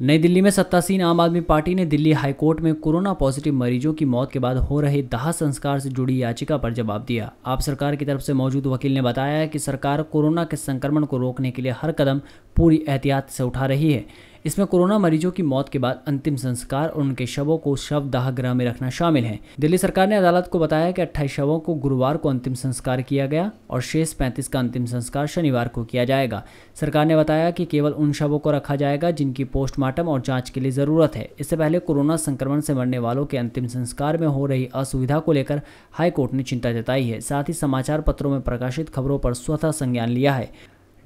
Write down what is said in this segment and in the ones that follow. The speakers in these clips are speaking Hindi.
नई दिल्ली में सत्तासीन आम आदमी पार्टी ने दिल्ली हाईकोर्ट में कोरोना पॉजिटिव मरीजों की मौत के बाद हो रहे दाह संस्कार से जुड़ी याचिका पर जवाब दिया आप सरकार की तरफ से मौजूद वकील ने बताया कि सरकार कोरोना के संक्रमण को रोकने के लिए हर कदम पूरी एहतियात से उठा रही है इसमें कोरोना मरीजों की मौत के बाद अंतिम संस्कार और उनके शवों को शव दाह ग्रह में रखना शामिल है दिल्ली सरकार ने अदालत को बताया कि अट्ठाईस शवों को गुरुवार को अंतिम संस्कार किया गया और शेष पैंतीस का अंतिम संस्कार शनिवार को किया जाएगा सरकार ने बताया कि केवल उन शवों को रखा जाएगा जिनकी पोस्टमार्टम और जाँच के लिए ज़रूरत है इससे पहले कोरोना संक्रमण से मरने वालों के अंतिम संस्कार में हो रही असुविधा को लेकर हाईकोर्ट ने चिंता जताई है साथ ही समाचार पत्रों में प्रकाशित खबरों पर स्वतः संज्ञान लिया है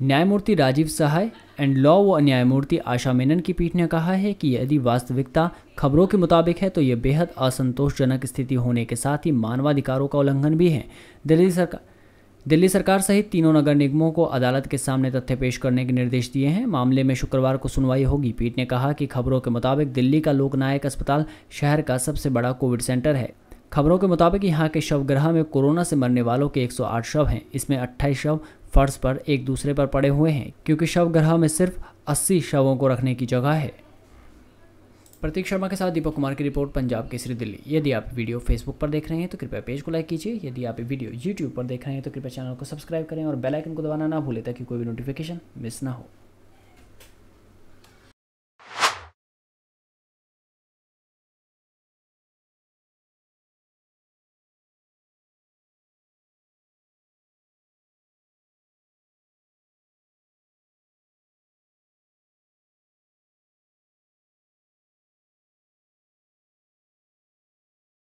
न्यायमूर्ति राजीव सहाय एंड लॉ व न्यायमूर्ति आशा मेनन की पीठ ने कहा है कि यदि वास्तविकता खबरों के मुताबिक है तो ये बेहद असंतोषजनक स्थिति होने के साथ ही मानवाधिकारों का उल्लंघन भी है दिल्ली सरकार दिल्ली सरकार सहित तीनों नगर निगमों को अदालत के सामने तथ्य पेश करने के निर्देश दिए हैं मामले में शुक्रवार को सुनवाई होगी पीठ ने कहा कि खबरों के मुताबिक दिल्ली का लोकनायक अस्पताल शहर का सबसे बड़ा कोविड सेंटर है खबरों के मुताबिक यहाँ के ग्रह में कोरोना से मरने वालों के 108 शव हैं इसमें 28 शव फर्श पर एक दूसरे पर पड़े हुए हैं क्योंकि ग्रह में सिर्फ 80 शवों को रखने की जगह है प्रतीक शर्मा के साथ दीपक कुमार की रिपोर्ट पंजाब केसरी दिल्ली यदि आप वीडियो फेसबुक पर देख रहे हैं तो कृपया पेज को लाइक कीजिए यदि आप वीडियो यूट्यूब पर देख रहे हैं तो कृपया चैनल को सब्सक्राइब करें और बेलाइकन को दबाना ना भूलें ताकि कोई भी नोटिफिकेशन मिस ना हो